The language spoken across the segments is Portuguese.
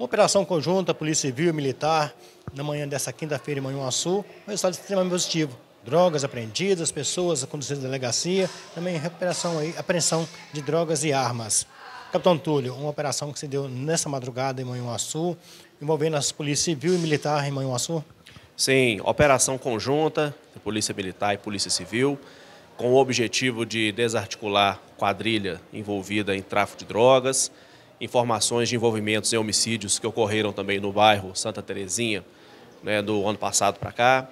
Operação conjunta, Polícia Civil e Militar, na manhã dessa quinta-feira em Manhuaçu, um resultado extremamente positivo. Drogas apreendidas, pessoas conduzidas à delegacia, também recuperação aí, apreensão de drogas e armas. Capitão Túlio, uma operação que se deu nessa madrugada em Manhuaçu, envolvendo as Polícia Civil e Militar em Manhuaçu? Sim, operação conjunta, Polícia Militar e Polícia Civil, com o objetivo de desarticular quadrilha envolvida em tráfico de drogas, informações de envolvimentos em homicídios que ocorreram também no bairro Santa Terezinha, né, do ano passado para cá,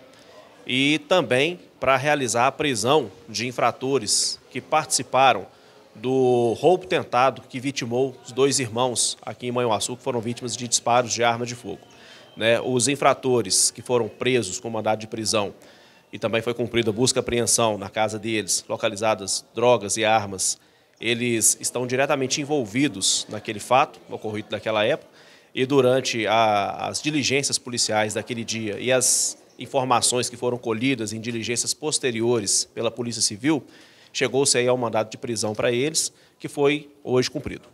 e também para realizar a prisão de infratores que participaram do roubo tentado que vitimou os dois irmãos aqui em Manhuaçu, que foram vítimas de disparos de arma de fogo. Né, os infratores que foram presos com mandado de prisão e também foi cumprida busca e apreensão na casa deles, localizadas drogas e armas eles estão diretamente envolvidos naquele fato ocorrido naquela época e durante a, as diligências policiais daquele dia e as informações que foram colhidas em diligências posteriores pela Polícia Civil, chegou-se aí ao mandado de prisão para eles, que foi hoje cumprido.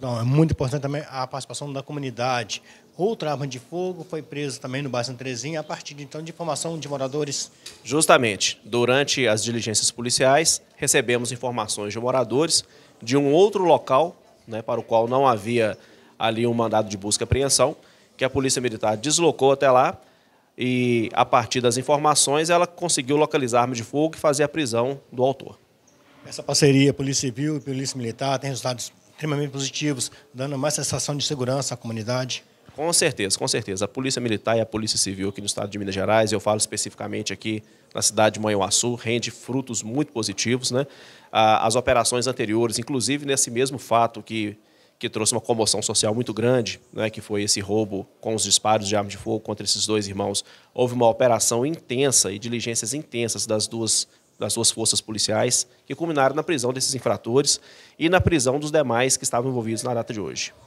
Não, é muito importante também a participação da comunidade. Outra arma de fogo foi presa também no bairro Santa Terezinha a partir de, então de informação de moradores. Justamente, durante as diligências policiais, recebemos informações de moradores de um outro local, né, para o qual não havia ali um mandado de busca e apreensão, que a Polícia Militar deslocou até lá e, a partir das informações, ela conseguiu localizar a arma de fogo e fazer a prisão do autor. Essa parceria Polícia Civil e Polícia Militar tem resultados extremamente positivos, dando mais sensação de segurança à comunidade. Com certeza, com certeza. A Polícia Militar e a Polícia Civil aqui no estado de Minas Gerais, eu falo especificamente aqui na cidade de Manhuaçu, rende frutos muito positivos. Né? As operações anteriores, inclusive nesse mesmo fato que, que trouxe uma comoção social muito grande, né? que foi esse roubo com os disparos de arma de fogo contra esses dois irmãos, houve uma operação intensa e diligências intensas das duas das suas forças policiais, que culminaram na prisão desses infratores e na prisão dos demais que estavam envolvidos na data de hoje.